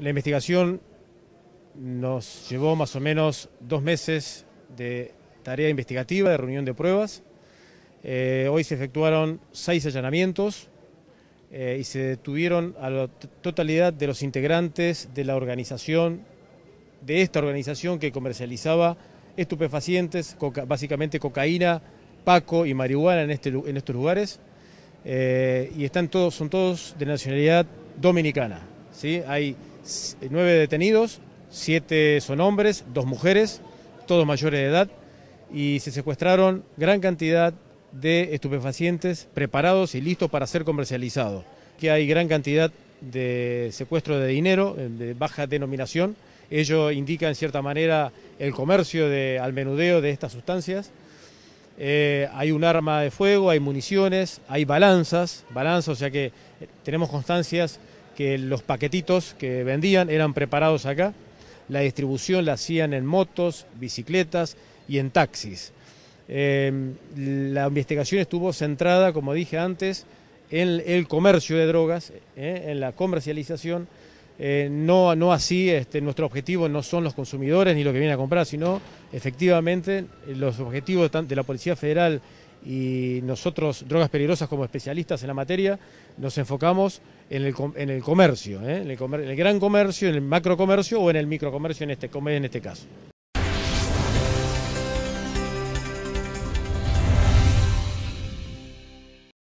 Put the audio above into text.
la investigación nos llevó más o menos dos meses de tarea investigativa, de reunión de pruebas. Eh, hoy se efectuaron seis allanamientos eh, y se detuvieron a la totalidad de los integrantes de la organización, de esta organización que comercializaba estupefacientes, básicamente cocaína, paco y marihuana en, este estos lugares. Eh, y están todos, son todos de nacionalidad dominicana. ¿sí? Hay nueve detenidos, siete son hombres, dos mujeres, todos mayores de edad, y se secuestraron gran cantidad de estupefacientes preparados y listos para ser comercializados. Que hay gran cantidad de secuestro de dinero eh, de baja denominación. Ello indica en cierta manera el comercio de, al menudeo de estas sustancias. Eh, hay un arma de fuego, hay municiones, hay balanzas, balanzas, o sea que eh, tenemos constancias que los paquetitos que vendían eran preparados acá. La distribución la hacían en motos, bicicletas y en taxis. Em, la investigación estuvo centrada, como dije antes, en el comercio de drogas, eh, en la comercialización eh, no, no así, este, nuestro objetivo no son los consumidores ni lo que vienen a comprar, sino efectivamente los objetivos de la Policía Federal y nosotros, Drogas Peligrosas, como especialistas en la materia, nos enfocamos en el, comercio, ¿eh? en, el gran comercio, en el macrocomercio o en el microcomercio en este, en este caso.